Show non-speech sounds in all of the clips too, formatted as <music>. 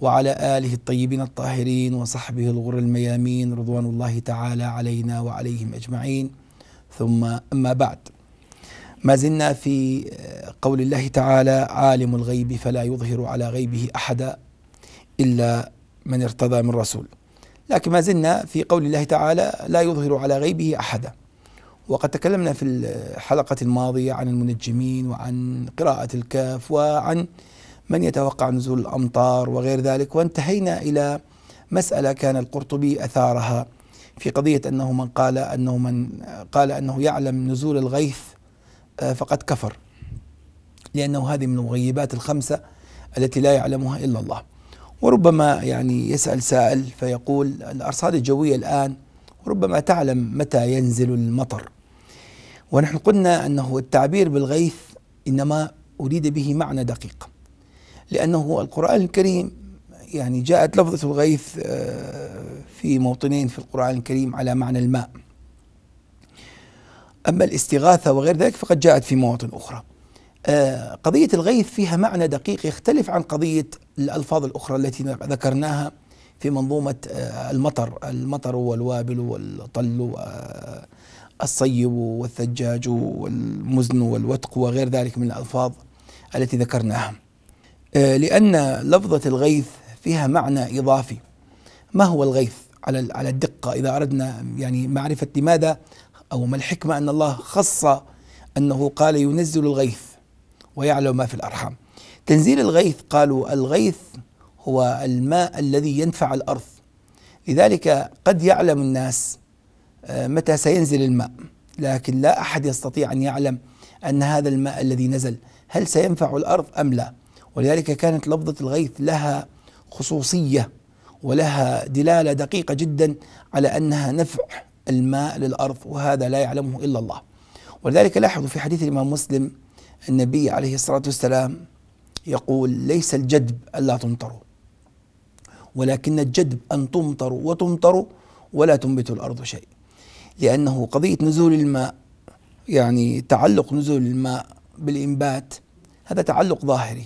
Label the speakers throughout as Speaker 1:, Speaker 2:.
Speaker 1: وعلى آله الطيبين الطاهرين وصحبه الغر الميامين رضوان الله تعالى علينا وعليهم أجمعين ثم أما بعد ما زلنا في قول الله تعالى عالم الغيب فلا يظهر على غيبه أحدا إلا من ارتضى من رسول لكن ما زلنا في قول الله تعالى لا يظهر على غيبه أحدا وقد تكلمنا في الحلقة الماضية عن المنجمين وعن قراءة الكاف وعن من يتوقع نزول الامطار وغير ذلك وانتهينا الى مساله كان القرطبي اثارها في قضيه انه من قال انه من قال انه يعلم نزول الغيث آه، فقد كفر لانه هذه من المغيبات الخمسه التي لا يعلمها الا الله وربما يعني يسال سائل فيقول الارصاد الجويه الان ربما تعلم متى ينزل المطر ونحن قلنا انه التعبير بالغيث انما اريد به معنى دقيق لأنه القرآن الكريم يعني جاءت لفظة الغيث آه، في موطنين في القرآن الكريم على معنى الماء أما الاستغاثة وغير ذلك فقد جاءت في مواطن أخرى آه، قضية الغيث فيها معنى دقيق يختلف عن قضية الألفاظ الأخرى التي ذكرناها في منظومة آه، المطر المطر والوابل والطل والصيب والثجاج والمزن والوتق وغير ذلك من الألفاظ التي ذكرناها آه، لأن لفظة الغيث فيها معنى إضافي ما هو الغيث على على الدقة إذا أردنا يعني معرفة لماذا أو ما الحكمة أن الله خص أنه قال ينزل الغيث ويعلم ما في الأرحام تنزيل الغيث قالوا الغيث هو الماء الذي ينفع الأرض لذلك قد يعلم الناس آه، متى سينزل الماء لكن لا أحد يستطيع أن يعلم أن هذا الماء الذي نزل هل سينفع الأرض أم لا ولذلك كانت لفظة الغيث لها خصوصية ولها دلالة دقيقة جدا على أنها نفع الماء للأرض وهذا لا يعلمه إلا الله ولذلك لاحظوا في حديث الإمام مسلم النبي عليه الصلاة والسلام يقول ليس الجدب ألا تمطروا ولكن الجدب أن تمطروا وتمطروا ولا تنبت الأرض شيء لأنه قضية نزول الماء يعني تعلق نزول الماء بالإنبات هذا تعلق ظاهري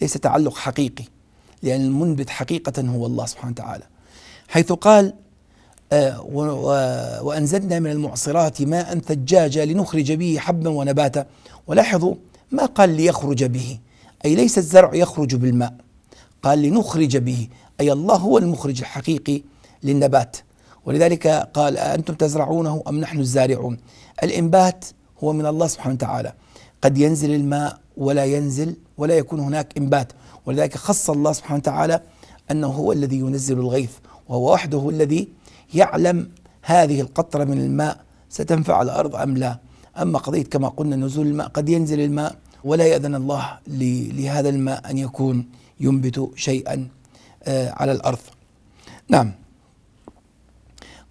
Speaker 1: ليس تعلق حقيقي لأن المنبت حقيقة هو الله سبحانه وتعالى حيث قال آه، وأنزلنا من المعصرات ماء ثجاجا لنخرج به حبا ونباتا ولاحظوا ما قال ليخرج به أي ليس الزرع يخرج بالماء قال لنخرج به أي الله هو المخرج الحقيقي للنبات ولذلك قال أنتم تزرعونه أم نحن الزارعون الإنبات هو من الله سبحانه وتعالى قد ينزل الماء ولا ينزل ولا يكون هناك انبات ولذلك خص الله سبحانه وتعالى انه هو الذي ينزل الغيث وهو وحده الذي يعلم هذه القطره من الماء ستنفع الارض ام لا اما قضيه كما قلنا نزول الماء قد ينزل الماء ولا ياذن الله لهذا الماء ان يكون ينبت شيئا آه، على الارض نعم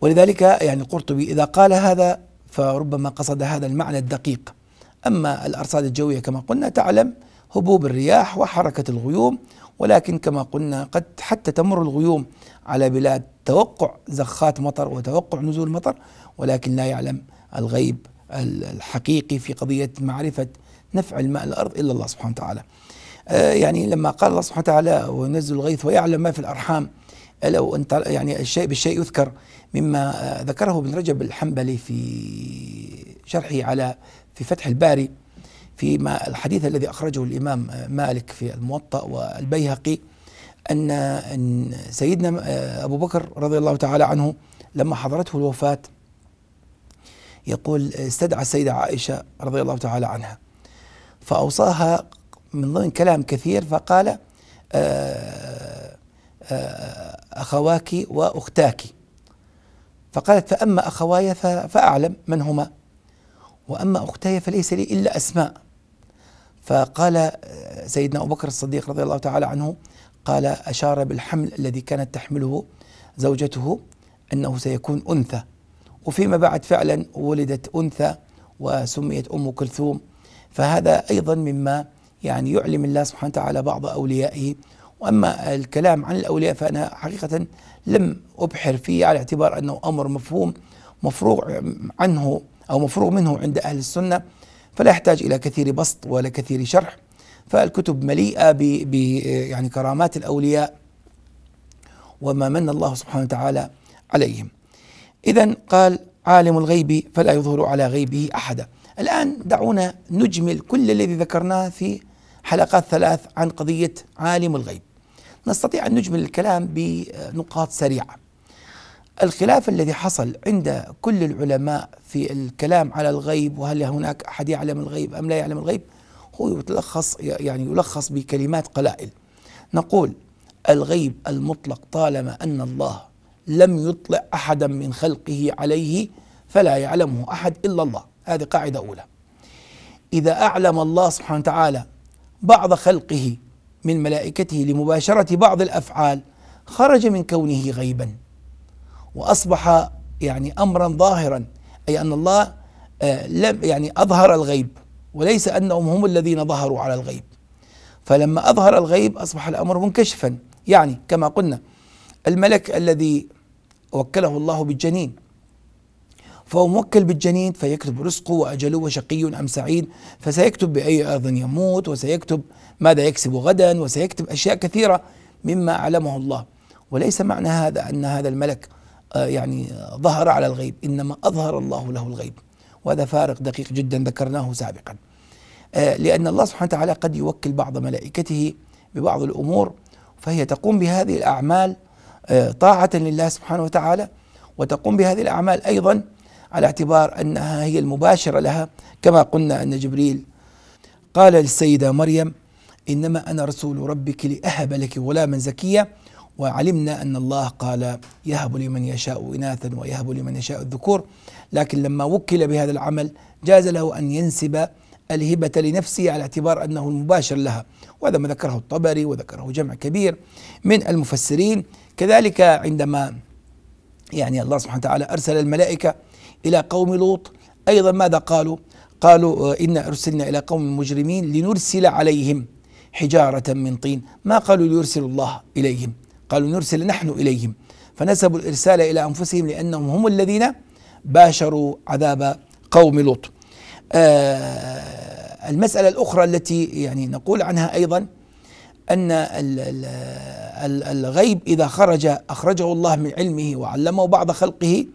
Speaker 1: ولذلك يعني القرطبي اذا قال هذا فربما قصد هذا المعنى الدقيق أما الأرصاد الجوية كما قلنا تعلم هبوب الرياح وحركة الغيوم ولكن كما قلنا قد حتى تمر الغيوم على بلاد توقع زخات مطر وتوقع نزول مطر ولكن لا يعلم الغيب الحقيقي في قضية معرفة نفع الماء الأرض إلا الله سبحانه وتعالى آه، يعني لما قال الله سبحانه وتعالى وينزل الغيث ويعلم ما في الأرحام آه، لو أنت يعني الشيء بالشيء يذكر مما آه، ذكره ابن رجب الحنبلي في شرحه على في فتح الباري فيما الحديث الذي أخرجه الإمام مالك في الموطأ والبيهقي أن أن سيدنا أبو بكر رضي الله تعالى عنه لما حضرته الوفاة يقول استدعى السيدة عائشة رضي الله تعالى عنها فأوصاها من ضمن كلام كثير فقال آه، آه، أخواك وأختاك فقالت فأما أخواي فأعلم من هما وأما أختي فليس لي إلا أسماء فقال آه، سيدنا أبو بكر الصديق رضي الله تعالى عنه قال أشار بالحمل الذي كانت تحمله زوجته أنه سيكون أنثى وفيما بعد فعلا ولدت أنثى وسميت أم كلثوم فهذا أيضا مما يعني يعلم الله سبحانه وتعالى بعض أوليائه وأما الكلام عن الأولياء فأنا حقيقة لم أبحر فيه على اعتبار أنه أمر مفهوم مفروغ عنه أو مفروغ منه عند أهل السنة فلا يحتاج إلى كثير بسط ولا كثير شرح فالكتب مليئة ب يعني كرامات الأولياء وما من الله سبحانه وتعالى عليهم إذا قال عالم الغيب فلا يظهر على غيبه أحدا الآن دعونا نجمل كل الذي ذكرناه في حلقات ثلاث عن قضية عالم الغيب نستطيع أن نجمل الكلام بنقاط سريعة الخلاف الذي حصل عند كل العلماء في الكلام على الغيب وهل هناك احد يعلم الغيب ام لا يعلم الغيب هو يتلخص يعني يلخص بكلمات قلائل نقول الغيب المطلق طالما ان الله لم يطلع احدا من خلقه عليه فلا يعلمه احد الا الله هذه قاعده اولى اذا اعلم الله سبحانه وتعالى بعض خلقه من ملائكته لمباشره بعض الافعال خرج من كونه غيبا واصبح يعني امرا ظاهرا اي ان الله آه، لم يعني اظهر الغيب وليس انهم هم الذين ظهروا على الغيب فلما اظهر الغيب اصبح الامر منكشفا يعني كما قلنا الملك الذي وكله الله بالجنين فهو موكل بالجنين فيكتب رزقه واجله وشقي ام سعيد فسيكتب باي ارض يموت وسيكتب ماذا يكسب غدا وسيكتب اشياء كثيره مما اعلمه الله وليس معنى هذا ان هذا الملك آه، يعني آه، ظهر على الغيب إنما أظهر الله له الغيب وهذا فارق دقيق جدا ذكرناه سابقا آه، لأن الله سبحانه وتعالى قد يوكل بعض ملائكته ببعض الأمور فهي تقوم بهذه الأعمال طاعة لله سبحانه وتعالى وتقوم بهذه الأعمال أيضا على اعتبار أنها هي المباشرة لها كما قلنا أن جبريل قال للسيدة مريم إنما أنا رسول ربك لأهب لك غلاما زكيا وعلمنا أن الله قال يهب لمن يشاء إناثا ويهب لمن يشاء الذكور لكن لما وكل بهذا العمل جاز له أن ينسب الهبة لنفسه على اعتبار أنه المباشر لها وهذا ما ذكره الطبري وذكره جمع كبير من المفسرين كذلك عندما يعني الله سبحانه وتعالى أرسل الملائكة إلى قوم لوط أيضا ماذا قالوا قالوا آه، إنا أرسلنا إلى قوم مجرمين لنرسل عليهم حجارة من طين ما قالوا ليرسل الله إليهم قالوا نرسل نحن إليهم فنسبوا الإرسال إلى أنفسهم لأنهم هم الذين باشروا عذاب قوم لوط آه المسألة الأخرى التي يعني نقول عنها أيضا أن الغيب إذا خرج أخرجه الله من علمه وعلمه بعض خلقه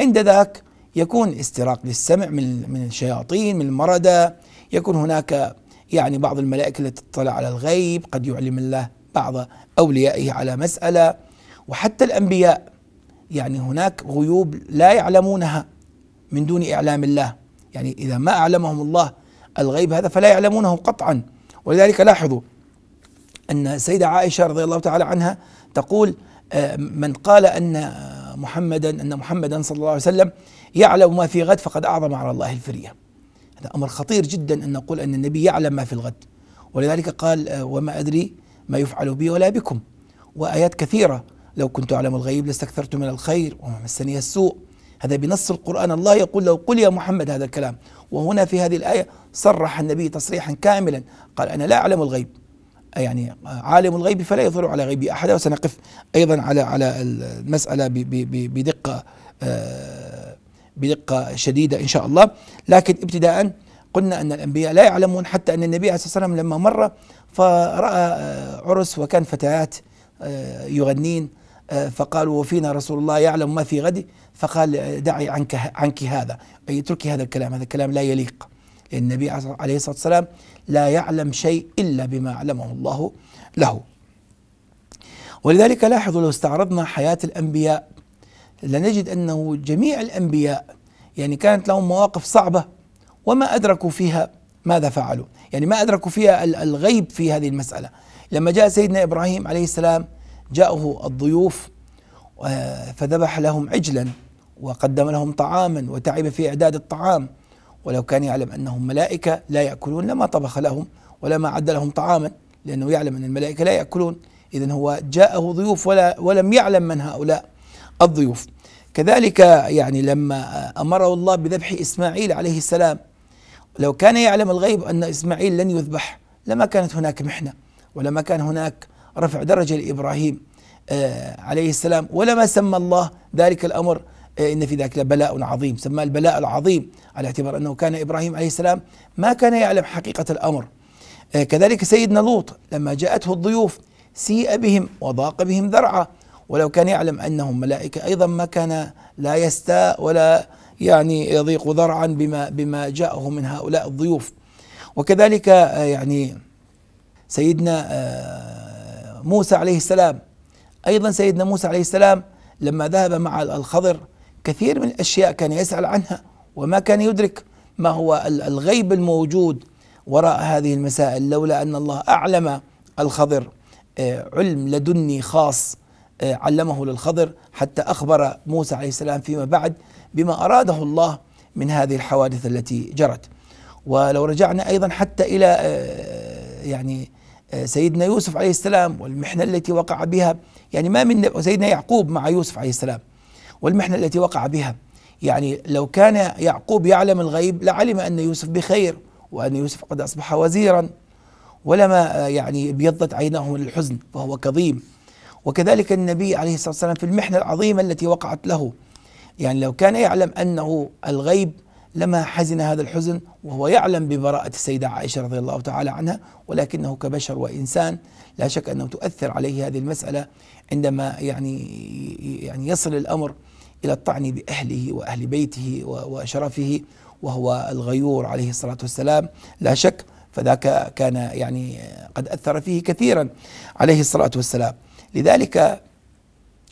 Speaker 1: عند ذاك يكون استراق للسمع من من الشياطين من المردة يكون هناك يعني بعض الملائكة التي تطلع على الغيب قد يعلم الله بعض أوليائه على مسألة وحتى الأنبياء يعني هناك غيوب لا يعلمونها من دون إعلام الله يعني إذا ما أعلمهم الله الغيب هذا فلا يعلمونه قطعا ولذلك لاحظوا أن السيدة عائشة رضي الله تعالى عنها تقول آه، من قال أن محمدا أن محمدا صلى الله عليه وسلم يعلم ما في غد فقد أعظم على الله الفرية هذا أمر خطير جدا أن نقول أن النبي يعلم ما في الغد ولذلك قال آه، وما أدري ما يفعل بي ولا بكم وآيات كثيرة لو كنت أعلم الغيب لاستكثرت من الخير وما مسني السوء هذا بنص القرآن الله يقول لو قل يا محمد هذا الكلام وهنا في هذه الآية صرح النبي تصريحا كاملا قال أنا لا أعلم الغيب يعني عالم الغيب فلا يظهر على غيبه أحد وسنقف أيضا على على المسألة بدقة آه، بدقة شديدة إن شاء الله لكن ابتداء قلنا أن الأنبياء لا يعلمون حتى أن النبي عليه الصلاة والسلام لما مر فرأى آه، عرس وكان فتيات آه، يغنين آه، فقالوا وفينا رسول الله يعلم ما في غد فقال دعي عنك عنك هذا اي اتركي هذا الكلام هذا الكلام لا يليق النبي عليه الصلاه والسلام لا يعلم شيء الا بما علمه الله له ولذلك لاحظوا لو استعرضنا حياه الانبياء لنجد انه جميع الانبياء يعني كانت لهم مواقف صعبه وما ادركوا فيها ماذا فعلوا يعني ما أدركوا فيها الغيب في هذه المسألة لما جاء سيدنا إبراهيم عليه السلام جاءه الضيوف آه، فذبح لهم عجلا وقدم لهم طعاما وتعب في إعداد الطعام ولو كان يعلم أنهم ملائكة لا يأكلون لما طبخ لهم ولما عد لهم طعاما لأنه يعلم أن الملائكة لا يأكلون إذا هو جاءه ضيوف ولا ولم يعلم من هؤلاء الضيوف كذلك يعني لما أمره الله بذبح إسماعيل عليه السلام لو كان يعلم الغيب أن إسماعيل لن يذبح لما كانت هناك محنة ولما كان هناك رفع درجة لإبراهيم آه، عليه السلام ولما سمى الله ذلك الأمر آه، إن في ذلك لبلاء عظيم سماه البلاء العظيم على اعتبار أنه كان إبراهيم عليه السلام ما كان يعلم حقيقة الأمر آه، كذلك سيدنا لوط لما جاءته الضيوف سيء بهم وضاق بهم ذرعا ولو كان يعلم أنهم ملائكة أيضا ما كان لا يستاء ولا يعني يضيق ذرعا بما بما جاءه من هؤلاء الضيوف وكذلك آه، يعني سيدنا آه، موسى عليه السلام ايضا سيدنا موسى عليه السلام لما ذهب مع الخضر كثير من الاشياء كان يسال عنها وما كان يدرك ما هو الغيب الموجود وراء هذه المسائل لولا ان الله اعلم الخضر آه، علم لدني خاص آه، علمه للخضر حتى أخبر موسى عليه السلام فيما بعد بما أراده الله من هذه الحوادث التي جرت ولو رجعنا أيضا حتى إلى آه، يعني آه، سيدنا يوسف عليه السلام والمحنة التي وقع بها يعني ما من سيدنا يعقوب مع يوسف عليه السلام والمحنة التي وقع بها يعني لو كان يعقوب يعلم الغيب لعلم أن يوسف بخير وأن يوسف قد أصبح وزيرا ولما يعني ابيضت عيناه من الحزن فهو كظيم وكذلك النبي عليه الصلاة والسلام في المحنة العظيمة التي وقعت له يعني لو كان يعلم أنه الغيب لما حزن هذا الحزن وهو يعلم ببراءة السيدة عائشة رضي الله تعالى عنها ولكنه كبشر وإنسان لا شك أنه تؤثر عليه هذه المسألة عندما يعني يعني يصل الأمر إلى الطعن بأهله وأهل بيته وشرفه وهو الغيور عليه الصلاة والسلام لا شك فذاك كان يعني قد أثر فيه كثيرا عليه الصلاة والسلام لذلك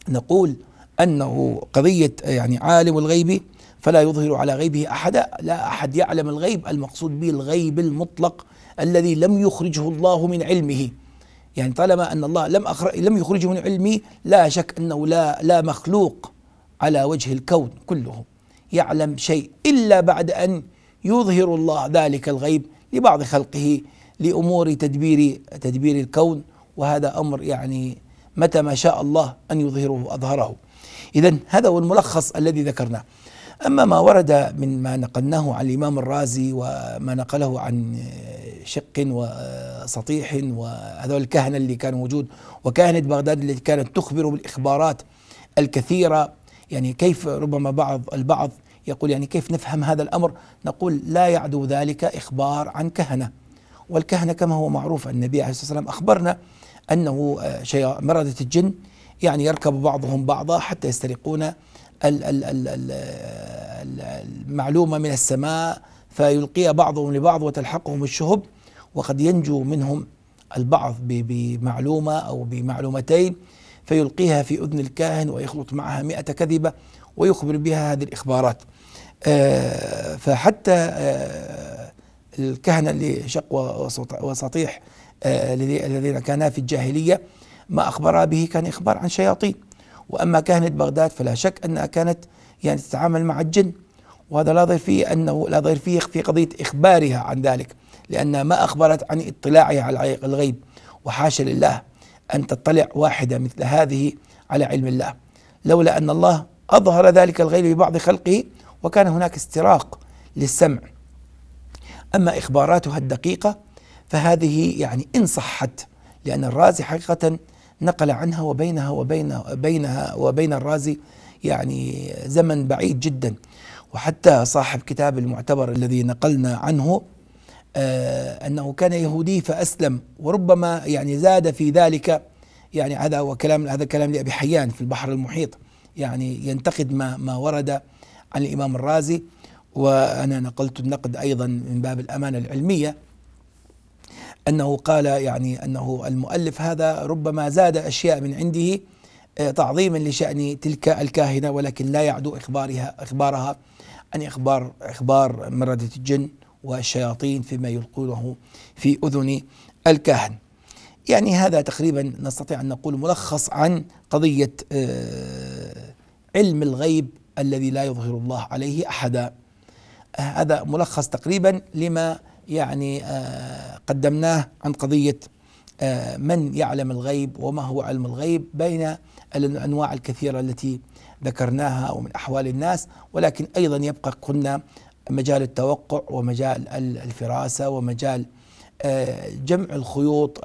Speaker 1: نقول أنه قضية يعني عالم الغيب فلا يظهر على غيبه أحدا لا أحد يعلم الغيب المقصود به الغيب المطلق الذي لم يخرجه الله من علمه يعني طالما أن الله لم, أخرج لم يخرجه من علمه لا شك أنه لا, لا مخلوق على وجه الكون كله يعلم شيء إلا بعد أن يظهر الله ذلك الغيب لبعض خلقه لأمور تدبير تدبير الكون وهذا أمر يعني متى ما شاء الله أن يظهره أظهره إذا هذا هو الملخص الذي ذكرناه أما ما ورد من ما نقلناه عن الإمام الرازي وما نقله عن شق وسطيح وهذول الكهنة اللي كانوا موجود وكاهنة بغداد التي كانت تخبر بالإخبارات الكثيرة يعني كيف ربما بعض البعض يقول يعني كيف نفهم هذا الأمر نقول لا يعدو ذلك إخبار عن كهنة والكهنة كما هو معروف النبي عليه الصلاة والسلام أخبرنا أنه آه، مردة الجن يعني يركب بعضهم بعضا حتى يسترقون المعلومة من السماء فيلقي بعضهم لبعض وتلحقهم الشهب وقد ينجو منهم البعض بمعلومة أو بمعلومتين فيلقيها في أذن الكاهن ويخلط معها مئة كذبة ويخبر بها هذه الإخبارات آه، فحتى آه، الكهنة اللي شق وسطيح الذين كانا في الجاهلية ما أخبرها به كان إخبار عن شياطين وأما كهنة بغداد فلا شك أنها كانت يعني تتعامل مع الجن وهذا لا ضير فيه أنه لا ضير فيه في قضية إخبارها عن ذلك لأنها ما أخبرت عن اطلاعها على الغيب وحاشا لله أن تطلع واحدة مثل هذه على علم الله لولا أن الله أظهر ذلك الغيب لبعض خلقه وكان هناك استراق للسمع أما إخباراتها الدقيقة فهذه يعني إن صحت لأن الرازي حقيقة نقل عنها وبينها وبين بينها وبين الرازي يعني زمن بعيد جدا وحتى صاحب كتاب المعتبر الذي نقلنا عنه آه، أنه كان يهودي فأسلم وربما يعني زاد في ذلك يعني هذا هو كلام هذا كلام لأبي حيان في البحر المحيط يعني ينتقد ما ما ورد عن الإمام الرازي وأنا نقلت النقد أيضا من باب الأمانة العلمية أنه قال يعني أنه المؤلف هذا ربما زاد أشياء من عنده آه، تعظيما لشأن تلك الكاهنة ولكن لا يعدو إخبارها إخبارها عن إخبار إخبار مردة الجن والشياطين فيما يلقونه في أذن الكاهن يعني هذا تقريبا نستطيع أن نقول ملخص عن قضية آه، علم الغيب الذي لا يظهر الله عليه أحدا آه، هذا ملخص تقريبا لما يعني آه، قدمناه عن قضية آه، من يعلم الغيب وما هو علم الغيب بين الأنواع الكثيرة التي ذكرناها ومن أحوال الناس ولكن أيضا يبقى قلنا مجال التوقع ومجال الفراسة ومجال آه، جمع الخيوط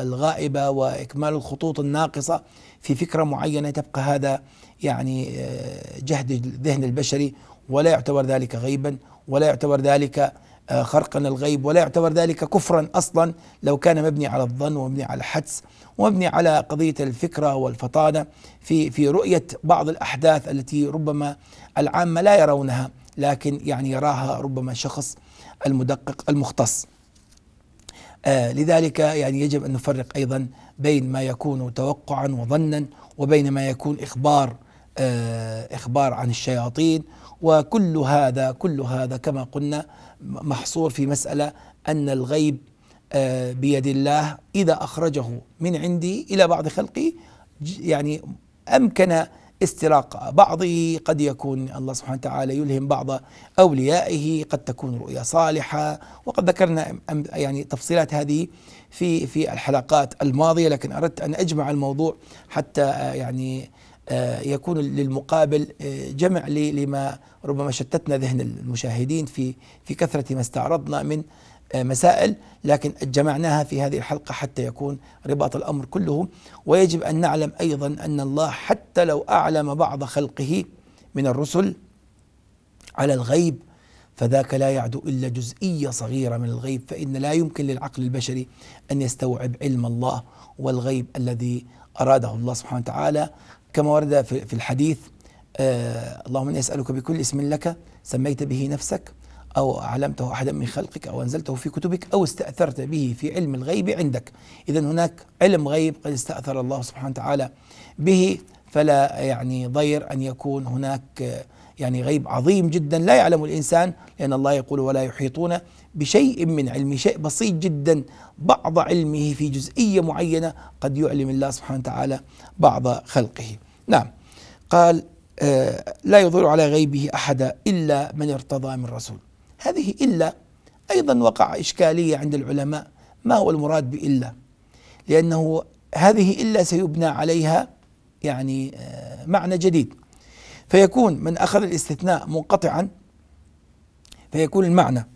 Speaker 1: الغائبة وإكمال الخطوط الناقصة في فكرة معينة تبقى هذا يعني جهد الذهن البشري ولا يعتبر ذلك غيبا ولا يعتبر ذلك آه، خرقا للغيب ولا يعتبر ذلك كفرا اصلا لو كان مبني على الظن ومبني على الحدس ومبني على قضيه الفكره والفطانه في في رؤيه بعض الاحداث التي ربما العامه لا يرونها لكن يعني يراها ربما شخص المدقق المختص. آه لذلك يعني يجب ان نفرق ايضا بين ما يكون توقعا وظنا وبين ما يكون اخبار آه، إخبار عن الشياطين وكل هذا كل هذا كما قلنا محصور في مسألة أن الغيب آه، بيد الله إذا أخرجه من عندي إلى بعض خلقي يعني أمكن استراق بعضه قد يكون الله سبحانه وتعالى يلهم بعض أوليائه قد تكون رؤيا صالحة وقد ذكرنا يعني تفصيلات هذه في في الحلقات الماضية لكن أردت أن أجمع الموضوع حتى آه، يعني آه، يكون للمقابل آه، جمع لما ربما شتتنا ذهن المشاهدين في في كثرة ما استعرضنا من آه، مسائل لكن جمعناها في هذه الحلقة حتى يكون رباط الأمر كله ويجب أن نعلم أيضا أن الله حتى لو أعلم بعض خلقه من الرسل على الغيب فذاك لا يعدو إلا جزئية صغيرة من الغيب فإن لا يمكن للعقل البشري أن يستوعب علم الله والغيب الذي أراده الله سبحانه وتعالى كما ورد في الحديث آه، اللهم اني اسالك بكل اسم لك سميت به نفسك او علمته احدا من خلقك او انزلته في كتبك او استاثرت به في علم الغيب عندك اذا هناك علم غيب قد استاثر الله سبحانه وتعالى به فلا يعني ضير ان يكون هناك آه يعني غيب عظيم جدا لا يعلم الإنسان لأن الله يقول ولا يحيطون بشيء من علمه شيء بسيط جدا بعض علمه في جزئية معينة قد يعلم الله سبحانه وتعالى بعض خلقه نعم قال آه لا يظهر على غيبه أحد إلا من ارتضى من رسول هذه إلا أيضا وقع إشكالية عند العلماء ما هو المراد بإلا لأنه هذه إلا سيبنى عليها يعني آه معنى جديد فيكون من أخذ الاستثناء منقطعا فيكون المعنى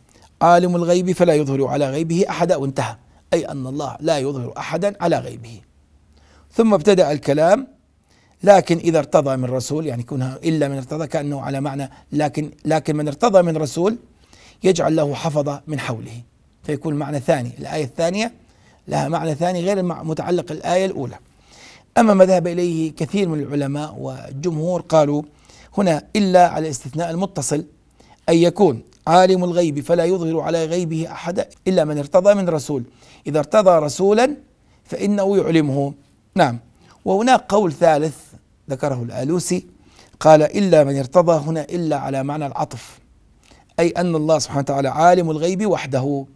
Speaker 1: عالم الغيب فلا يظهر على غيبه أحدا وانتهى أي أن الله لا يظهر أحدا على غيبه ثم ابتدأ الكلام لكن إذا ارتضى من رسول يعني كونها إلا من ارتضى كأنه على معنى لكن لكن من ارتضى من رسول يجعل له حفظة من حوله فيكون معنى ثاني الآية الثانية لها معنى ثاني غير متعلق الآية الأولى أما ما ذهب إليه كثير من العلماء والجمهور قالوا هنا إلا على الاستثناء المتصل أن يكون عالم الغيب فلا يظهر على غيبه أحدا إلا من ارتضى من رسول إذا ارتضى رسولا فإنه يعلمه نعم وهناك قول ثالث ذكره الآلوسي قال إلا من ارتضى هنا إلا على معنى العطف أي أن الله سبحانه وتعالى عالم الغيب وحده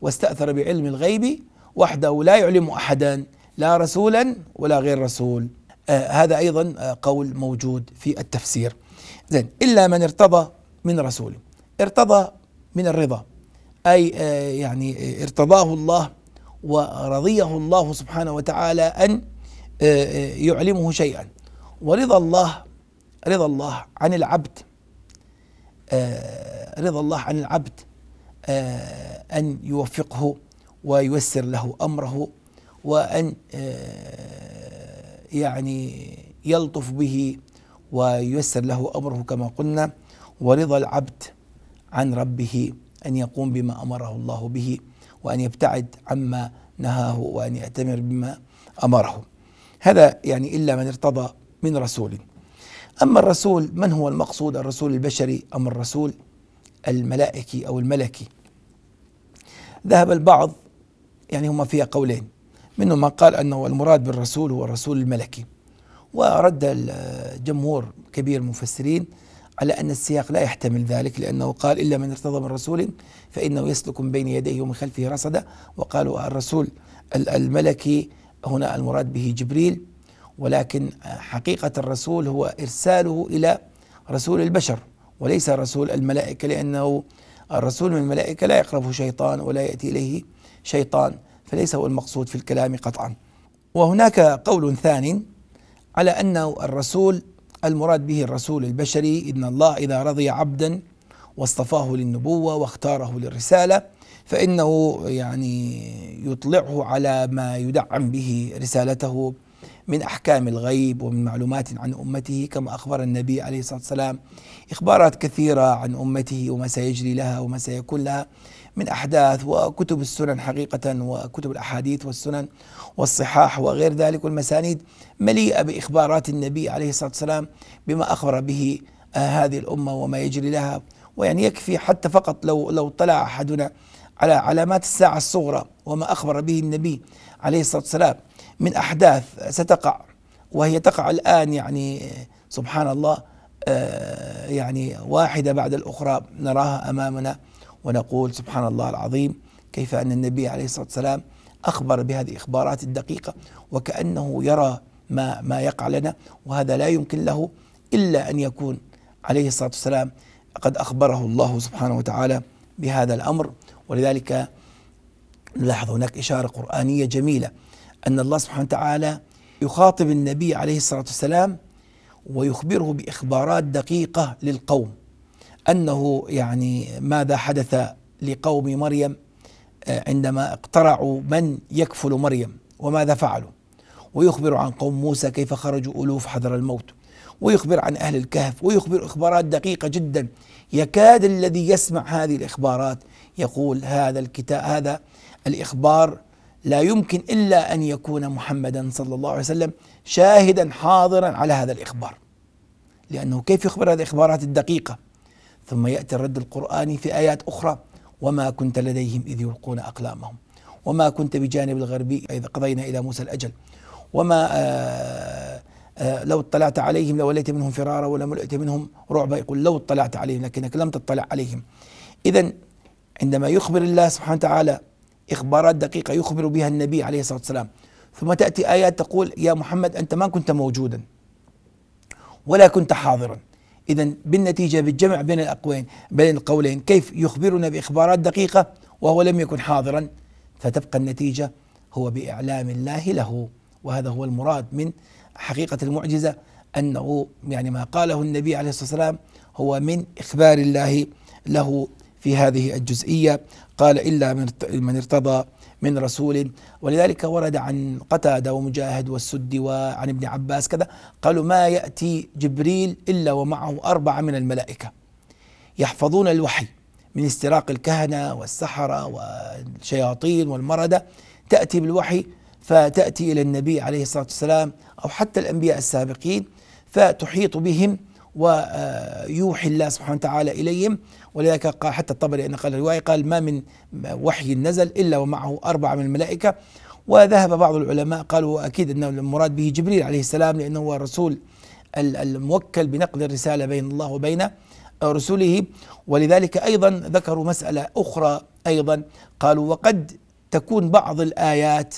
Speaker 1: واستأثر بعلم الغيب وحده لا يعلم أحدا لا رسولا ولا غير رسول آه هذا أيضا آه قول موجود في التفسير زين إلا من ارتضى من رسوله ارتضى من الرضا أي آه، يعني آه، ارتضاه الله ورضيه الله سبحانه وتعالى أن آه، يعلمه شيئا ورضا الله رضا الله عن العبد رضا الله عن العبد أن يوفقه وييسر له أمره وأن يعني يلطف به وييسر له امره كما قلنا ورضا العبد عن ربه ان يقوم بما امره الله به وان يبتعد عما نهاه وان ياتمر بما امره. هذا يعني الا من ارتضى من رسول. اما الرسول من هو المقصود الرسول البشري ام الرسول الملائكي او الملكي؟ ذهب البعض يعني هما فيها قولين منهم من قال انه المراد بالرسول هو الرسول الملكي ورد الجمهور كبير المفسرين على أن السياق لا يحتمل ذلك لأنه قال إلا من ارتضى من رسول فإنه يسلك من بين يديه ومن خلفه رصدا وقالوا الرسول الملكي هنا المراد به جبريل ولكن حقيقة الرسول هو إرساله إلى رسول البشر وليس رسول الملائكة لأنه الرسول من الملائكة لا يقربه شيطان ولا يأتي إليه شيطان فليس هو المقصود في الكلام قطعا وهناك قول ثاني على أن الرسول المراد به الرسول البشري إن الله إذا رضي عبدا واصطفاه للنبوة واختاره للرسالة فإنه يعني يطلعه على ما يدعم به رسالته من أحكام الغيب ومن معلومات عن أمته كما أخبر النبي عليه الصلاة والسلام إخبارات كثيرة عن أمته وما سيجري لها وما سيكون لها من أحداث وكتب السنن حقيقة وكتب الأحاديث والسنن والصحاح وغير ذلك والمسانيد مليئة بإخبارات النبي عليه الصلاة والسلام بما أخبر به آه، هذه الأمة وما يجري لها ويعني يكفي حتى فقط لو لو اطلع أحدنا على علامات الساعة الصغرى وما أخبر به النبي عليه الصلاة والسلام من أحداث ستقع وهي تقع الآن يعني سبحان الله آه، يعني واحدة بعد الأخرى نراها أمامنا ونقول سبحان الله العظيم كيف أن النبي عليه الصلاة والسلام أخبر بهذه الإخبارات الدقيقة وكأنه يرى ما ما يقع لنا وهذا لا يمكن له إلا أن يكون عليه الصلاة والسلام قد أخبره الله سبحانه وتعالى بهذا الأمر ولذلك نلاحظ هناك إشارة قرآنية جميلة أن الله سبحانه وتعالى يخاطب النبي عليه الصلاة والسلام ويخبره بإخبارات دقيقة للقوم أنه يعني ماذا حدث لقوم مريم آه، عندما اقترعوا من يكفل مريم وماذا فعلوا ويخبر عن قوم موسى كيف خرجوا ألوف حذر الموت ويخبر عن أهل الكهف ويخبر إخبارات دقيقة جدا يكاد الذي يسمع هذه الإخبارات يقول هذا الكتاب هذا الإخبار لا يمكن الا ان يكون محمدا صلى الله عليه وسلم شاهدا حاضرا على هذا الاخبار. لانه كيف يخبر هذه الاخبارات الدقيقه؟ ثم ياتي الرد القراني في ايات اخرى وما كنت لديهم اذ يلقون اقلامهم وما كنت بجانب الغربي اذ قضينا الى موسى الاجل وما آآ آه، آآ آه، لو اطلعت عليهم لوليت منهم فرارا ولملئت منهم رعبا يقول لو اطلعت عليهم لكنك لم تطلع عليهم. اذا عندما يخبر الله سبحانه وتعالى إخبارات دقيقة يخبر بها النبي عليه الصلاة والسلام ثم تأتي آيات تقول يا محمد أنت ما كنت موجودا ولا كنت حاضرا إذا بالنتيجة بالجمع بين الأقوين بين القولين كيف يخبرنا بإخبارات دقيقة وهو لم يكن حاضرا فتبقى النتيجة هو بإعلام الله له وهذا هو المراد من حقيقة المعجزة أنه يعني ما قاله النبي عليه الصلاة والسلام هو من إخبار الله له في هذه الجزئية قال إلا من ارتضى من رسول ولذلك ورد عن قتادة ومجاهد والسدي وعن ابن عباس كذا قالوا ما يأتي جبريل إلا ومعه أربعة من الملائكة يحفظون الوحي من استراق الكهنة والسحرة والشياطين والمردة تأتي بالوحي فتأتي إلى النبي عليه الصلاة والسلام أو حتى الأنبياء السابقين فتحيط بهم ويوحي الله سبحانه وتعالى إليهم ولذلك قال حتى الطبري أن قال الرواية قال ما من وحي نزل إلا ومعه أربعة من الملائكة وذهب بعض العلماء قالوا أكيد أن المراد به جبريل عليه السلام لأنه هو الرسول الموكل بنقل الرسالة بين الله وبين رسله ولذلك أيضا ذكروا مسألة أخرى أيضا قالوا وقد تكون بعض الآيات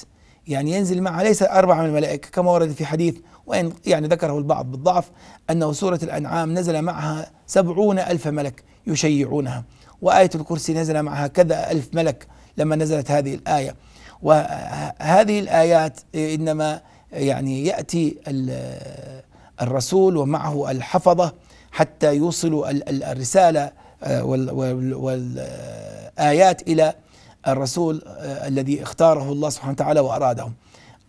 Speaker 1: يعني ينزل معها ليس أربعة من الملائكة كما ورد في حديث وإن يعني ذكره البعض بالضعف أنه سورة الأنعام نزل معها سبعون ألف ملك يشيعونها وآية الكرسي نزل معها كذا ألف ملك لما نزلت هذه الآية وهذه الآيات إنما يعني يأتي الرسول ومعه الحفظة حتى يوصلوا الرسالة آه، والآيات إلى الرسول آه، الذي اختاره الله سبحانه وتعالى واراده.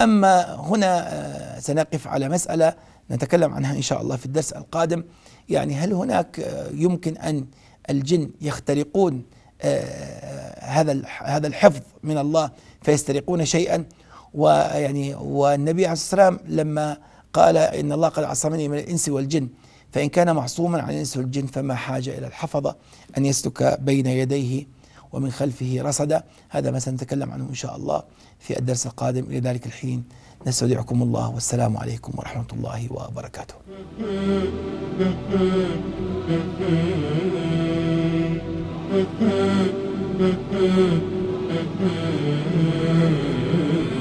Speaker 1: أما هنا آه، سنقف على مسألة نتكلم عنها إن شاء الله في الدرس القادم يعني هل هناك آه، يمكن أن الجن يخترقون هذا هذا الحفظ من الله فيسترقون شيئا ويعني والنبي عليه الصلاه والسلام لما قال ان الله قد عصمني من الانس والجن فان كان معصوما عن الانس والجن فما حاجه الى الحفظه ان يسلك بين يديه ومن خلفه رصد هذا ما سنتكلم عنه إن شاء الله في الدرس القادم إلى ذلك الحين نستودعكم الله والسلام عليكم ورحمة الله وبركاته Mm-hmm. <laughs>